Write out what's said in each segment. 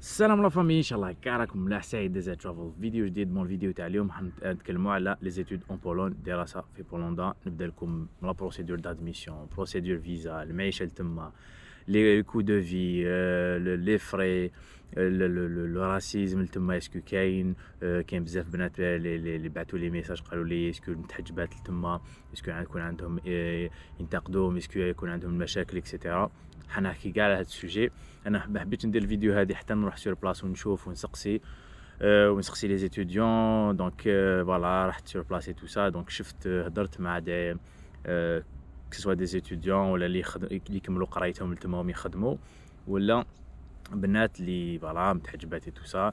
السلام لافامي فامي ان شاء الله هكا راكم ملاح سعيد ديزا ترافل فيديو جديد مون الفيديو تاع اليوم حنتكلموا على لي زيتود اون بولون دراسه في بولندا نبدا لكم لا بروسيدور دادميسيون بروسيدور فيزا المعيشه لتما لي كو دو في لي فري لو راسيزم لتما اسكو كاين كاين بزاف بنات اللي بعثوا لي ميساج قالوا لي اسكو متحجبات لتما اسكو يكون عندهم ينتقدوهم اسكو يكون عندهم مشاكل اكسيتيرا حنحكي كاع على هذا السوجي انا حبيت ندير الفيديو هذه حتى نروح سور بلاص ونشوف ونسقسي أه ونسقسي لي زيتوديون دونك فوالا رحت سور بلاص تو سا دونك شفت هضرت مع دي أه كسوا دي زيتوديون ولا اللي اللي كملوا قرايتهم لتماهم يخدموا ولا بنات اللي فوالا متحجبات تو سا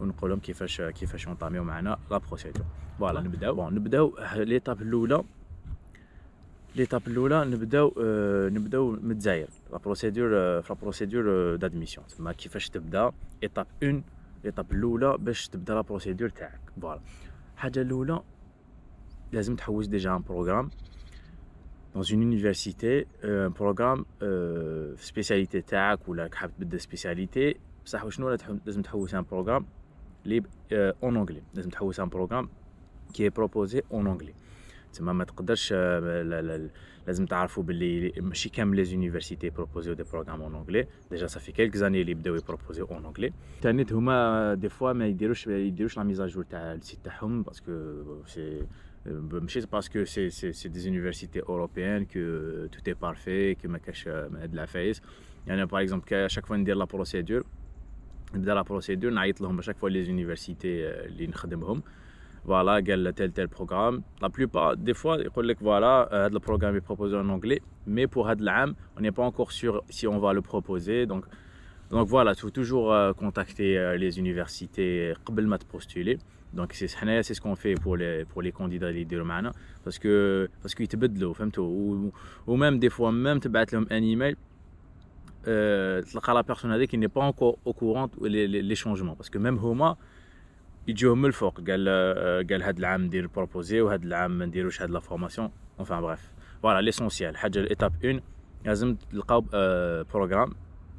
ونقول لهم كيفاش كيفاش اونطاميو معنا لا بروسيدور فوالا نبداو بون نبداو ليتاب الاولى ليتاب الاولى نبداو آه نبداو من الجزائر لا بروسيدور في لا بروسيدور دادميسيون تما كيفاش تبدا ايتاب 1 ليطاب الاولى باش تبدا لا بروسيدور تاعك فوالا حاجه الاولى لازم تحوز ديجا ان بروغرام dans une université euh, un programme في euh, سبيسياليتي تاعك ولا حاب تبدا سبيسياليتي بصح شنو لازم تحوس ان بروغرام Libre en anglais. C'est un programme qui est proposé en anglais. cest à que les universités proposent des programmes en anglais. Déjà, ça fait quelques années qu'ils proposer en anglais. des fois des idées que je la mets à jour le site parce que euh، c'est des universités européennes que tout est parfait, que maquage de la face. Il y en a par exemple qui à chaque fois me disent la procédure dans la procédure à chaque fois les universités les voilà quel tel tel programme la plupart des fois il disent voilà, le programme est proposé en anglais mais pour programme, on n'est pas encore sûr si on va le proposer donc donc voilà faut toujours contacter les universités pour de postuler donc c'est c'est ce qu'on fait pour les pour les candidats les deux parce que parce qu'il te donne vous ou même des fois même te bats le e email euh, la personne qui n'est pas encore au courant des changements. Parce que même Homa, il dit le fort. qu'elle a dit le proposer, ou il a dit le de la formation. Enfin bref. Voilà l'essentiel. Étape 1, il a un programme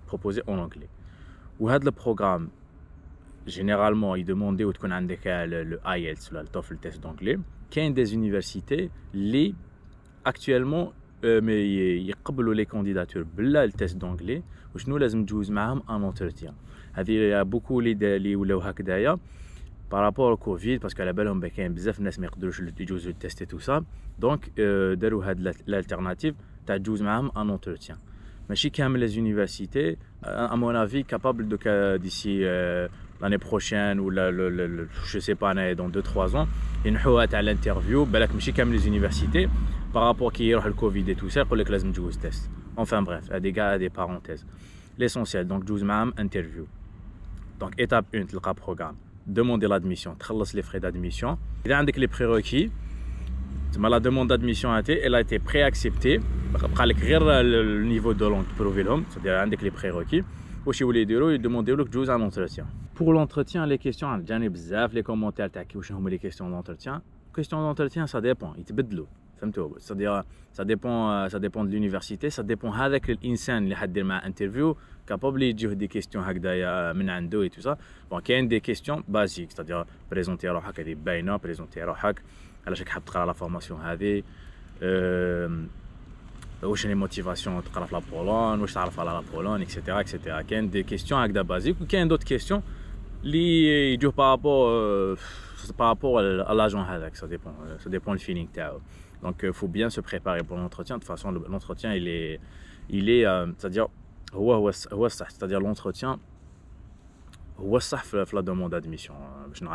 proposé en anglais. Ou le programme, généralement, il demandait ou tu connais euh, le IELTS, le TOEFL test d'anglais. Qu'un des universités, les actuellement, euh, mais il y a, des les candidatures passent le test d'anglais. et nous faut jouer un entretien. Il y a beaucoup de déli ou de hach d'ailleurs par rapport au Covid, parce qu'à la belle, on ne peut pas faire les tests et tout ça. Donc, ils ont eu l'alternative de jouer un entretien. Mais je kiffe les universités, à mon avis, capables d'ici euh, l'année prochaine ou je ne sais pas dans deux, trois ans, une interview à l'interview. Mais ben là, comme je les universités par rapport qui le Covid et tout ça, pour les classes de test. Enfin bref, à des gars, des parenthèses. L'essentiel, donc, Jouz Mam, interview. Donc, étape 1, le programme. Demander l'admission, traverse les frais d'admission. Il y a les prérequis. La demande d'admission a été, elle a été préacceptée. Le niveau de langue profil l'homme, c'est-à-dire avec les prérequis. Ou si vous les dire, ils demandent que un entretien. Pour l'entretien, les questions, hein, les commentaires, les questions d'entretien. Questions d'entretien, ça dépend, il te l'eau. C'est-à-dire, ça dépend, euh, ça dépend de l'université, ça dépend avec l'insan qui a ma interview, capable de des questions avec euh, des et tout ça. Bon, il y des questions basiques, c'est-à-dire présenter à leur hack, des bains, présenter à leur hack, à la chaque hack, la formation avec, euh, où j'ai les motivations, à la Pologne, où je suis la Pologne, etc. etc. Il y a des questions avec des basiques, ou il y d'autres questions, qui durent par rapport, euh, par rapport à l'agent avec, ça dépend, ça dépend le feeling que donc il euh, faut bien se préparer pour l'entretien. De toute façon, l'entretien, il est, il est euh, c'est-à-dire, c'est-à-dire l'entretien, c'est la demande d'admission. Je ne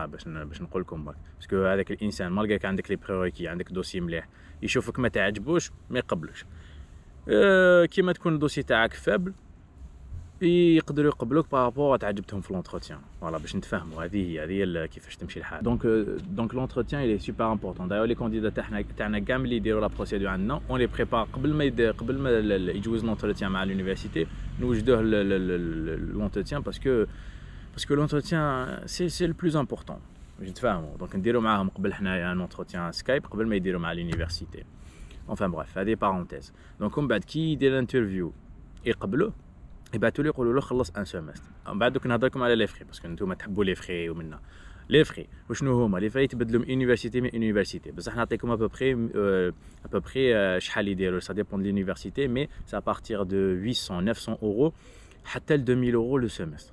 sais pas Parce qu'avec l'insane, malgré qu'il y a des prérequis, des dossiers, il faut que tu aies un mais pas de euh, Qui mette le dossier faible, et ils peuvent le par rapport à par dans l'entretien voilà pour que ça donc euh, donc l'entretien il est super important d'ailleurs les candidats la procédure non on les prépare avant avant ils l'université nous donne l'entretien parce que l'entretien c'est le plus important pour que donc entretien Skype avant l'université enfin bref à des parenthèses donc l'interview et après ils te disent que un semestre. Après on va parler des frais, parce que nous avons pas les frais. Les frais, qu'est-ce Les frais, sont les mais de université en université. On vous à peu près l'idée, ça dépend de l'université. Mais c'est à partir de 800, 900 euros, jusqu'à tel 2000 euros le semestre.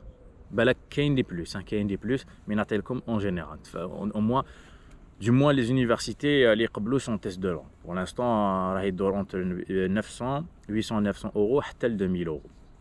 Il y a quelques des plus, mais on va vous les en général. du moins, les universités les euh، ont sont test de rente. Pour l'instant, c'est entre 900, 800, 900 euros jusqu'à tel 2000 euros.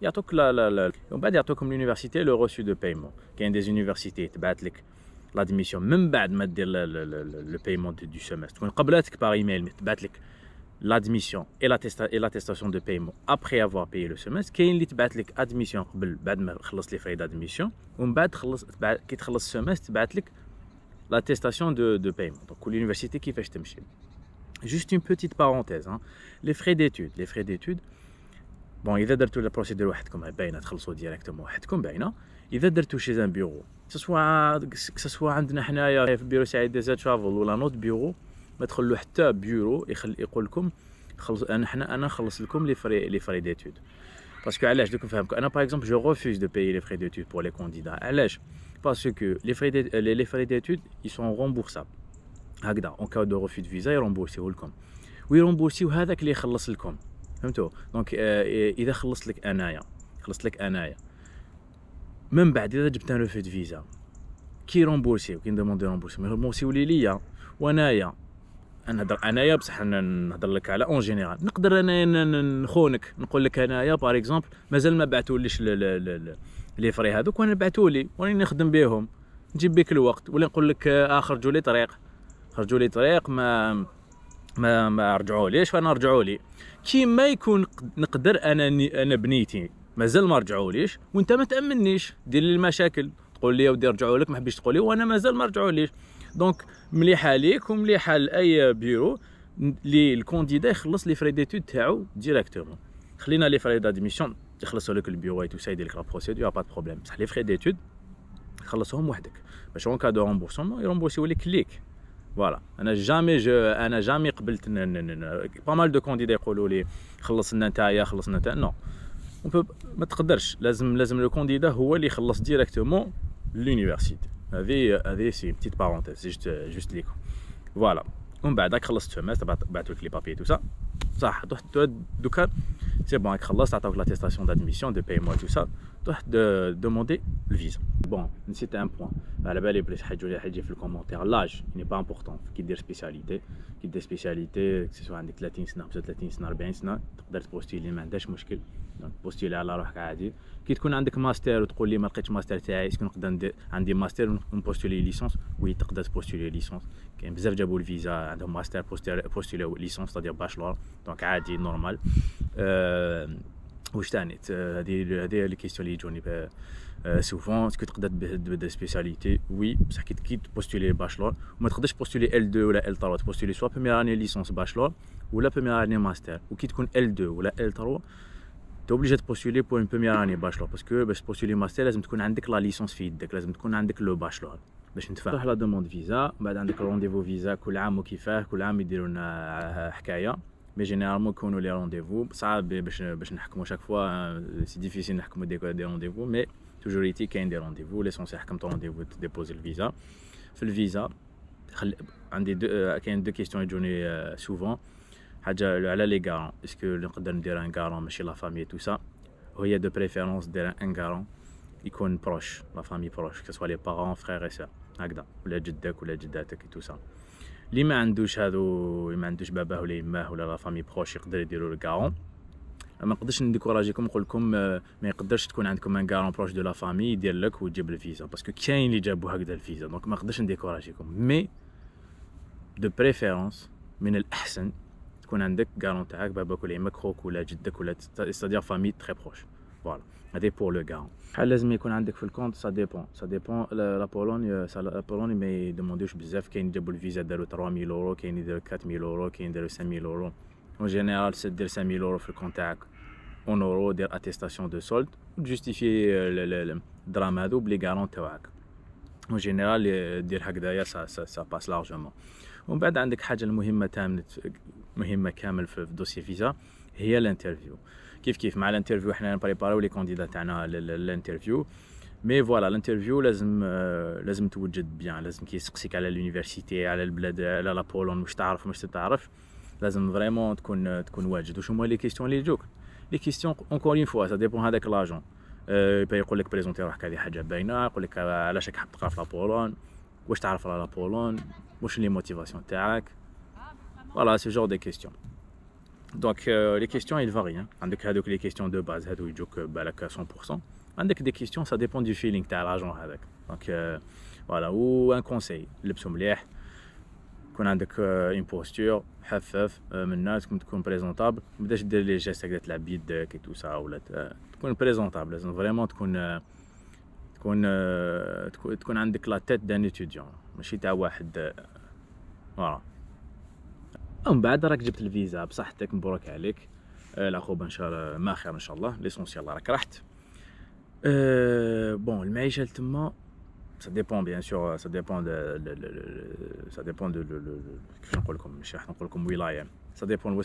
il y a tout comme l'université le reçu de paiement qui est une des universités te batte la admission même batte mettre le paiement du semestre on reçoit par email te batte la admission et l'attestation de paiement après avoir payé le semestre qui est une petite batte admission on batte chers les frais d'admission on batte qui te chers le semestre batte la attestation l'attestation de paiement donc l'université qui fait cette machine juste une petite parenthèse hein. les frais d'études بون اذا درتو لا بروسيدور وحدكم باينه تخلصوا ديريكتوم وحدكم باينه اذا درتو شي زان بيرو سوا سوا عندنا حنايا في بيرو سعيد ديزا ترافل ولا نوت بيرو ما تخلو حتى بيرو يخل يقول لكم خلص انا حنا انا نخلص لكم لي فري لي فري ديتود باسكو علاش دوك نفهمكم انا باغ اكزومبل جو ريفوز دو بايي لي فري ديتود بور لي كانديدا علاش باسكو لي فري لي فري ديتود اي سون رومبورساب هكذا اون كا دو ريفوز فيزا يرومبورسيو لكم ويرومبورسيو هذاك اللي يخلص لكم فهمتوا دونك آه، اذا خلصت لك انايا خلصت لك انايا من بعد اذا جبت انا في فيزا كي رومبورسي كي ندوموندي رومبورسي رومبورسي ولي ليا وانايا نهضر انايا بصح نهضر لك على اون جينيرال نقدر انايا نخونك نقول لك انايا باغ اكزومبل مازال ما بعثوليش لي فري هذوك وانا بعثولي وراني نخدم بهم نجيب بك الوقت ولا نقول لك اه لي طريق خرجوا لي طريق ما ما ما رجعوليش فانا رجعوا لي كيما يكون نقدر انا انا بنيتي مازال ما رجعوليش وانت ما تامنيش دير لي المشاكل تقول لي ودي رجعوا لك ما حبيتش تقول لي وانا مازال ما رجعوليش دونك مليحه ليك ومليحه لاي بيرو اللي الكونديدا يخلص لي فري ديتود تاعو ديريكتومون خلينا لي فري داديميسيون يخلصوا لك البيو اي وسايد لك لا بروسيدور با بروبليم بصح لي فري ديتود خلصهم وحدك باش اون كادو رومبورسمون يرومبورسيو لك ليك فوالا انا جامي جو انا جامي قبلت با مال دو كونديدا يقولوا لي خلصنا نتايا خلصنا نتايا نو ما تقدرش لازم لازم لو كونديدا هو اللي يخلص ديريكتومون لونيفرسيتي هذه هذه سي بتيت بارونتيز جوست جوست ليكم فوالا ومن بعد راك خلصت فما بعثوا لك لي بابي تو سا صح رحت دوكا سي بون راك خلصت عطاوك لاتيستاسيون دادميسيون دو بايمون تو سا de demander le visa. Bon, c'est un point. La belle les le commentaire. L'âge n'est pas important. Qu'il dire spécialité, qu'il dire spécialité, que ce soit un latin, sinon peut-être latin, sinon bien, sinon d'être postulé, mais des problèmes. Donc postulé à la roche à dire. Qui te connaît un master ou te tu marqué master TA, est-ce tu donne un des master ou on postuler une licence Oui, tu peux postuler une licence. Qui est bizarre, j'ai visa, un master postuler une licence, c'est-à-dire bachelor. Donc c'est normal. Euh, واش ثاني آه، هذه هذه لي كيستيون اللي يجوني سوفون اسكو آه، تقدر تبدا سبيساليتي وي بصح كي كي تبوستولي باشلور وما تقدرش تبوستولي ال 2 ولا ال 3 تبوستولي سوا بروميير اني ليسونس باشلور ولا بروميير اني ماستر وكي تكون ال 2 ولا ال 3 تي اوبليجي تبوستولي بور اون بروميير اني باشلور باسكو باش تبوستولي ماستر لازم تكون عندك لا ليسونس في يدك لازم تكون عندك لو باشلور باش ندفع تروح لا دوموند فيزا بعد عندك رونديفو فيزا كل عام وكيفاه كل عام يديروا لنا حكايه Mais généralement, quand on les rendez-vous, ça, ben, ben, ben, chaque fois hein, c'est difficile de décoder des rendez-vous, mais toujours il y a des rendez-vous. L'essentiel, comme ton rendez-vous, de déposer le visa. sur le visa, il y a deux questions euh, à journée souvent. Là, les garants, est-ce que l'on peut un garant chez la famille et tout ça Il y a de préférence un garant icône proche, la famille proche, que ce soit les parents, frères et sœurs, ou les ou les et tout ça. اللي ما عندوش هادو اللي ما عندوش باباه ولا يماه ولا لا فامي بروش يقدر يديروا الكارون ما نقدرش نديكوراجيكم نقول لكم آه، ما يقدرش تكون عندكم ان كارون بروش دو لا فامي يدير لك ويجيب الفيزا باسكو كاين اللي جابوا هكذا الفيزا دونك ما نقدرش نديكوراجيكم مي دو بريفيرونس من الاحسن تكون عندك كارون تاعك باباك ولا يماك خوك ولا جدك ولا استادير فامي تري بروش فوالا هذه بور لو غارون بحال لازم يكون عندك في الكونت سا ديبون سا ديبون لا بولوني لا بولوني ما يدمونديوش بزاف كاين جابوا الفيزا داروا 3000 يورو كاين يديروا 4000 يورو كاين يديروا 5000 يورو اون جينيرال سي دير 5000 يورو في الكونت تاعك اون اورو دير اتيستاسيون دو سولد جوستيفي الدراما هذو بلي غارون تاعك اون جينيرال دير هكذايا سا سا, سا باس لارجومون ومن بعد عندك حاجه المهمه تامنه مهمه كامل في دوسي فيزا هي الانترفيو كيف كيف مع الانترفيو حنا نبريباريو لي كونديدا تاعنا للانترفيو مي فوالا الانترفيو لازم آه، لازم توجد بيان لازم كي يسقسيك على لونيفرسيتي على البلاد على لابولون واش تعرف واش تتعرف لازم فريمون تكون آه، تكون واجد واش هما لي كيستيون لي يجوك لي كيستيون اونكور اون فوا سا ديبون هذاك لاجون يقول لك بريزونتي روحك هذه حاجه باينه يقول لك آه، علاش راك حاب تقرا في لابولون واش تعرف على لابولون واش لي موتيفاسيون تاعك فوالا سي جور دي كيستيون Donc euh, les questions, ils varient. Hein. Donc, donc, les questions de base, c'est du à 100%. Donc, des questions, ça dépend du feeling que tu as l'argent avec. Donc euh, voilà, ou un conseil. Le psomlier, qu'on a euh, une posture, hafef, menace, qu'on soit présentable. Peut-être que gestes avec la bide et tout ça, ou la qu'on présentable. Donc, vraiment, qu'on qu'on qu'on a la tête d'un étudiant. Mais si tu un voilà. En bas, j'ai eu le visa, ça a été un bon travail, c'est un bon travail, c'est un bon travail, bon le mail, ça dépend bien sûr, ça dépend de... Ça dépend de... Ça dépend de... Ça dépend de... Ah ça dépend de...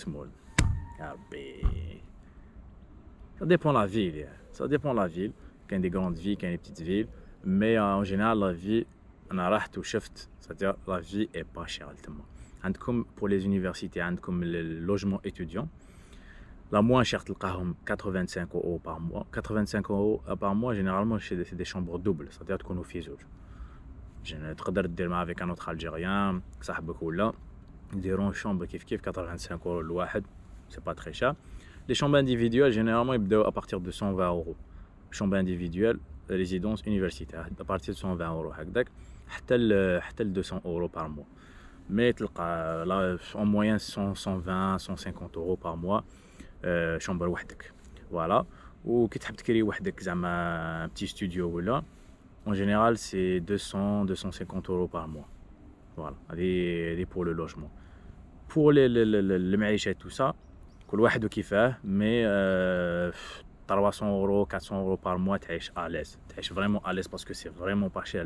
Ça dépend de la ville, ça dépend de la ville, qu'il y ait des grandes villes, qu'il y ait des petites villes, mais euh, en général, la vie, on a raté ou cher, c'est-à-dire la vie n'est pas chère à pour les universités, comme le logement étudiant. La moins chère, 85 euros par mois. 85 euros par mois, généralement, c'est des chambres doubles, c'est-à-dire qu'on nous fait Je ne peux pas avec un autre Algérien, là. Diront chambre kif kif 85 euros le c'est pas très cher. Les chambres individuelles, généralement, ils à partir de 120 euros. Chambre individuelle, résidence universitaire, à partir de 120 euros. Euh, de 200 euros par mois mais là, en moyenne 100, 120, 150 euros par mois euh, chambre وحدك voilà ou qui tu créer un petit studio là en général c'est 200 250 euros par mois voilà des pour le logement pour les le et tout ça كل واحد fait, mais euh, 300 euros 400 euros par mois t'es à l'aise t'es vraiment à l'aise parce que c'est vraiment pas cher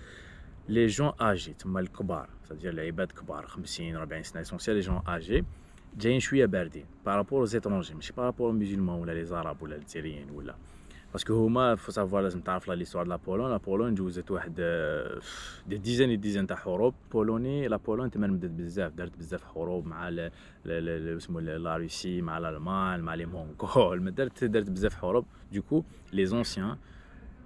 les gens âgés, c'est-à-dire les ibad kbar, 50, 40 ans, essentiel les gens âgés, j'ai suis par rapport aux étrangers, mais c'est par rapport aux musulmans ou les arabes ou les syriens ou là. Parce que il faut savoir l'histoire de la Pologne. La Pologne, je vous des dizaines et des dizaines d'Europe. Polonais, la Pologne, c'est même des bizarres. D'ailleurs, des bizarres d'Europe, le la Russie, avec l'Allemagne, avec les Mongols. Mais d'ailleurs, des bizarres d'Europe. Du coup, les anciens,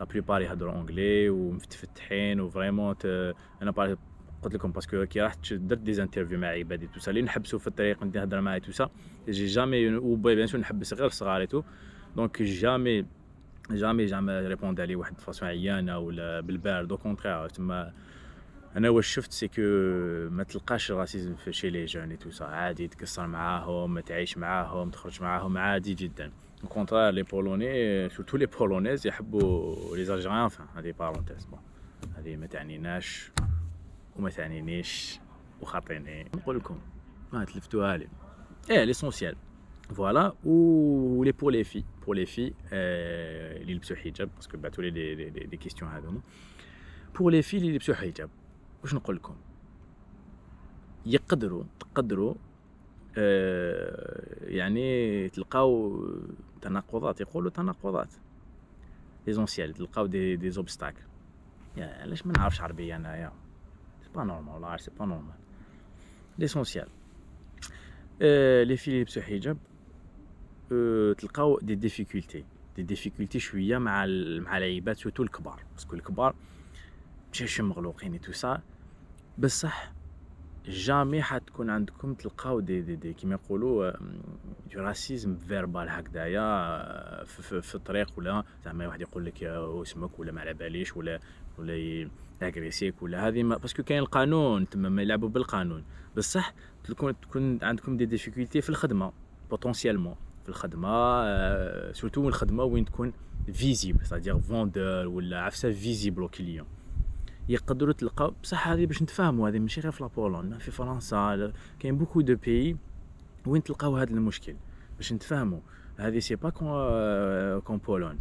لا بليبار يهضروا اونجلي ومفتفتحين وفريمون انا بار قلت لكم باسكو كي رحت درت دي انترفيو مع عبادي تو اللي نحبسوا في الطريق ندي نهضر معاه تو جي جامي بيان سور نحبس غير صغاري تو دونك جامي جامي زعما ريبوند علي واحد فاسون عيانه ولا بالبارد او كونترير تما انا واش شفت سي كو ما تلقاش الراسيزم في شي لي جوني تو عادي تكسر معاهم تعيش معاهم تخرج معاهم عادي جدا Au contraire, les Polonais, euh, surtout les Polonaises, ils aiment les Algériens, enfin, à des parenthèses. Bon, à des Métaninach, ou Métaninich, ou Khatiné. Et eh, l'essentiel, voilà, ou les pour les filles, pour les filles, portent euh, hijab, parce que bah, tous les des, questions à Pour les filles, l'île hijab, je ne sais pas. Ils y a آه، يعني تلقاو تناقضات يقولوا تناقضات ليزونسيال تلقاو دي دي زوبستاك يعني علاش ما نعرفش عربيه انايا سي با نورمال والله سي با نورمال ليسونسيال لي فيليب حجاب تلقاو دي ديفيكولتي دي ديفيكولتي شويه مع مع العيبات سوتو الكبار باسكو الكبار ماشي مغلوقين تو سا بصح جامي حتكون عندكم تلقاو دي دي دي كيما يقولوا دي راسيزم فيربال هكذايا آه، في, في, في الطريق ولا زعما واحد يقول لك آه، اسمك ولا ما على باليش ولا ولا ياغريسيك ولا هذه باسكو كاين القانون تما ما يلعبوا بالقانون بصح تكون تكون عندكم دي ديفيكولتي في الخدمه بوتونسيالمون في الخدمه سورتو آه، الخدمه وين تكون فيزيبل سادير فوندور ولا عفسه فيزيبل كليون يقدروا تلقاو بصح هذه باش نتفاهموا هذه ماشي غير في لابولون في فرنسا كاين بوكو دو بي وين تلقاو هذا المشكل باش نتفاهموا هذه سي با كون آه، بولون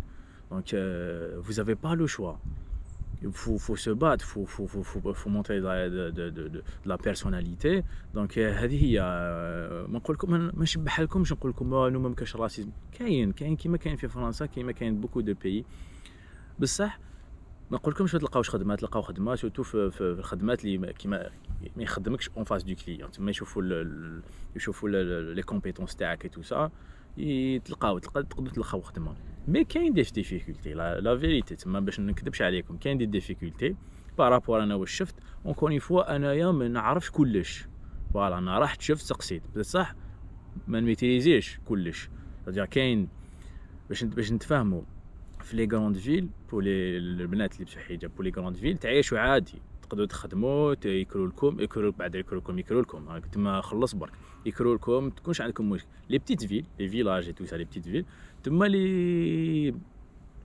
دونك euh, vous با لو شوا فو فو faut se فو فو فو فو فو faut دو دو دو دو de, de la euh, هذه هي آه، ما نقول لكم آه، ما نشبح لكمش نقول لكم انه ما كاش راسيزم كاين كاين كيما كاين في فرنسا كيما كاين بوكو دو بي بصح ما نقولكمش ما تلقاوش خدمه تلقاو خدمه سورتو في, الخدمات اللي كيما ما يخدمكش اون فاس دو كليون تما يشوفوا ال يشوفوا لي كومبيتونس تاعك اي تو سا تلقاو تقدروا تلقاو خدمه مي كاين دي ديفيكولتي لا فيريتي تما باش نكذبش عليكم كاين دي ديفيكولتي بارابور انا واش شفت اونكور فوا انايا ما نعرفش كلش فوالا انا رحت شفت سقسيت بصح ما نميتيزيش كلش كاين باش باش نتفاهموا في لي غروند فيل بو لي البنات اللي حاجه بو لي غروند فيل تعيشوا عادي تقدروا تخدموا يكروا لكم يكروا بعد يكروا لكم يكروا لكم تما خلص برك يكروا لكم تكونش عندكم مشكل لي بتيت فيل لي فيلاج تو سا لي بتيت فيل تما لي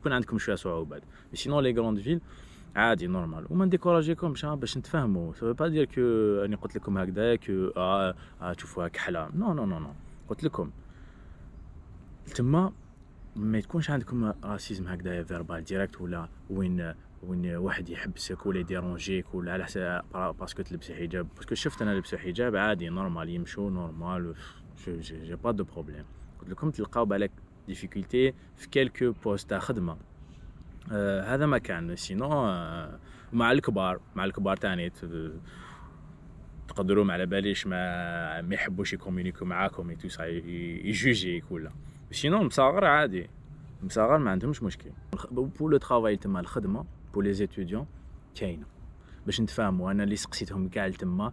يكون عندكم شويه صعوبات سينون لي غروند فيل عادي نورمال وما نديكوراجيكمش باش نتفاهموا سو با دير كو اني قلت لكم هكذا كو آه آه تشوفوها كحله نو نو نو نو قلت لكم تما ما تكونش عندكم راسيزم هكذا فيربال ديريكت ولا وين وين واحد يحبسك ولا يديرونجيك ولا على حساب باسكو تلبس حجاب باسكو شفت انا لبس حجاب عادي نورمال يمشوا نورمال جي با دو بروبليم قلت لكم تلقاو بالك ديفيكولتي في كيلكو بوست تاع خدمه آه هذا ما كان سينو آه مع الكبار مع الكبار تاني تقدروا على باليش ما ما يحبوش يكومونيكو معاكم اي تو سا يجوجيك ولا سينون مصغر عادي مصغر ما عندهمش مشكل بو لو ترافاي تما الخدمه بو لي زيتوديون كاينه باش نتفاهموا انا اللي سقسيتهم كاع تما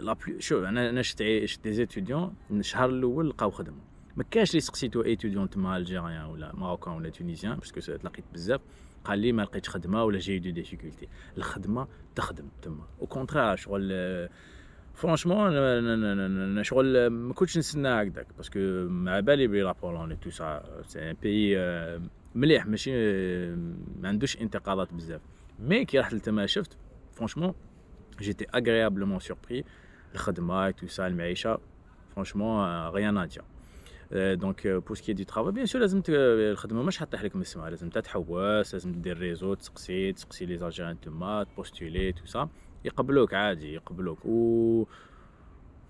لا بلو شو انا انا شفت إيه- شفت دي زيتوديون الشهر الاول لقاو خدمه ما كاش اللي سقسيتو ايتوديون تما الجيريان ولا ماروكان ولا تونيزيان باسكو تلاقيت بزاف قال لي ما لقيتش خدمه ولا جاي دو ديفيكولتي الخدمه تخدم تما او كونترا شغل فرونشمون انا شغل ما كنتش نستنى هكذاك باسكو مع بالي بلي لابولون تو سا سي ان بيي مليح ماشي ما عندوش انتقادات بزاف مي كي رحت لتما شفت فرونشمون جيتي اغريابلمون سوربري الخدمه تو سا المعيشه فرونشمون غيان ا دير دونك بور سكي دي ترافاي بيان سور لازم الخدمه مش حطيح لك من السماء لازم تتحواس لازم دير ريزو تسقسي تسقسي لي زاجان تما تبوستولي تو سا يقبلوك عادي يقبلوك و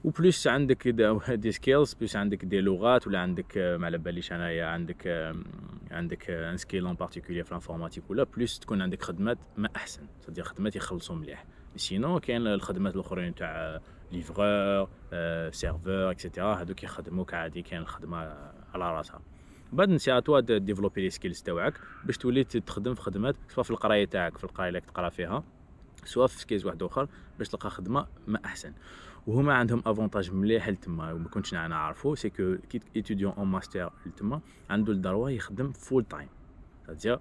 وبلس عندك دي سكيلز بلس عندك دي لغات ولا عندك آه، ما على باليش انايا عندك عندك ان سكيل ان بارتيكولير في الانفورماتيك ولا بلس تكون عندك خدمات ما احسن صدير خدمات يخلصوا مليح سينو كاين الخدمات الاخرين تاع ليفغور سيرفور اكسيتيرا هذوك يخدموك عادي كاين الخدمه على راسها بعد نسي اتوا ديفلوبي لي سكيلز تاعك باش تولي تخدم في خدمات سواء في القرايه تاعك في القرايه اللي تقرا فيها سوا في سكيز واحد اخر باش تلقى خدمه ما احسن وهما عندهم افونتاج مليح لتما وما كنتش انا نعرفو سي كو كي ايتوديون اون ماستر لتما عنده الدروه يخدم فول تايم سادير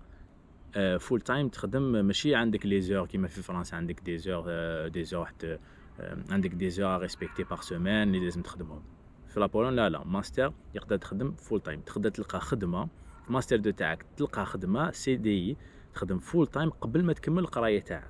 فول تايم تخدم ماشي عندك لي زور كيما في فرنسا عندك دي زور دي زور حتى آه، عندك دي زور ريسبكتي بار سيمين اللي لازم تخدمهم في لابولون لا لا ماستر يقدر تخدم فول تايم تقدر تلقى خدمه ماستر دو تاعك تلقى خدمه سي دي e، تخدم فول تايم قبل ما تكمل القرايه تاعك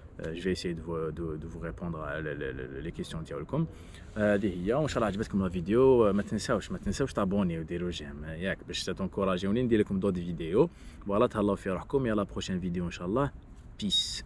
Euh, je vais essayer de vous, de, vous répondre à les, questions de Yolkom. D'ailleurs, on cherche à vous comme la vidéo. Euh, maintenant, ça, maintenant ça, je t'abonne et dire j'aime. Yak, je vous souhaite encourager. On est dans d'autres vidéos. Voilà, t'as l'offre à vous à la prochaine vidéo, inchallah Peace.